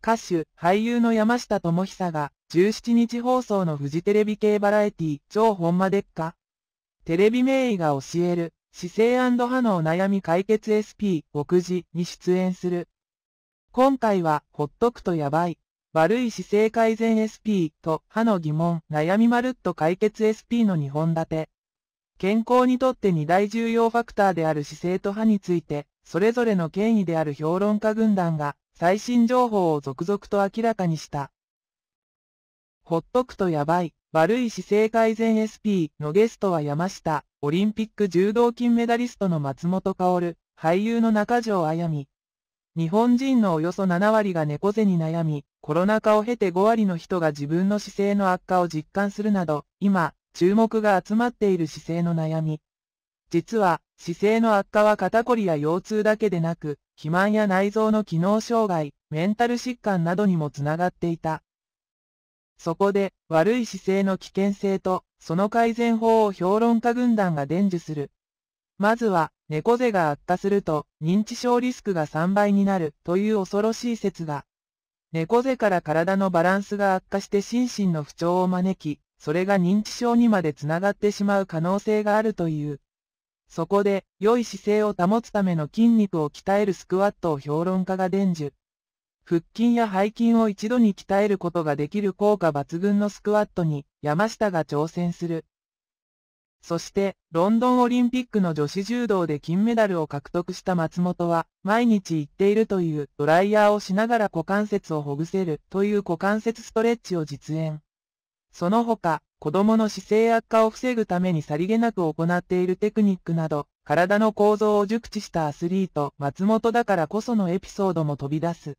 歌手、俳優の山下智久が、17日放送のフジテレビ系バラエティ、超ほんまでっかテレビ名医が教える、姿勢歯のお悩み解決 SP、牧師に出演する。今回は、ほっとくとやばい。悪い姿勢改善 SP と歯の疑問、悩みまるっと解決 SP の2本立て。健康にとって2大重要ファクターである姿勢と歯について、それぞれの権威である評論家軍団が、最新情報を続々と明らかにした。ほっとくとやばい、悪い姿勢改善 SP のゲストは山下、オリンピック柔道金メダリストの松本薫、俳優の中条あやみ。日本人のおよそ7割が猫背に悩み、コロナ禍を経て5割の人が自分の姿勢の悪化を実感するなど、今、注目が集まっている姿勢の悩み。実は、姿勢の悪化は肩こりや腰痛だけでなく、肥満や内臓の機能障害、メンタル疾患などにもつながっていた。そこで、悪い姿勢の危険性と、その改善法を評論家軍団が伝授する。まずは、猫背が悪化すると、認知症リスクが3倍になるという恐ろしい説が。猫背から体のバランスが悪化して心身の不調を招き、それが認知症にまでつながってしまう可能性があるという。そこで、良い姿勢を保つための筋肉を鍛えるスクワットを評論家が伝授。腹筋や背筋を一度に鍛えることができる効果抜群のスクワットに、山下が挑戦する。そして、ロンドンオリンピックの女子柔道で金メダルを獲得した松本は、毎日言っているというドライヤーをしながら股関節をほぐせるという股関節ストレッチを実演。その他、子供の姿勢悪化を防ぐためにさりげなく行っているテクニックなど、体の構造を熟知したアスリート、松本だからこそのエピソードも飛び出す。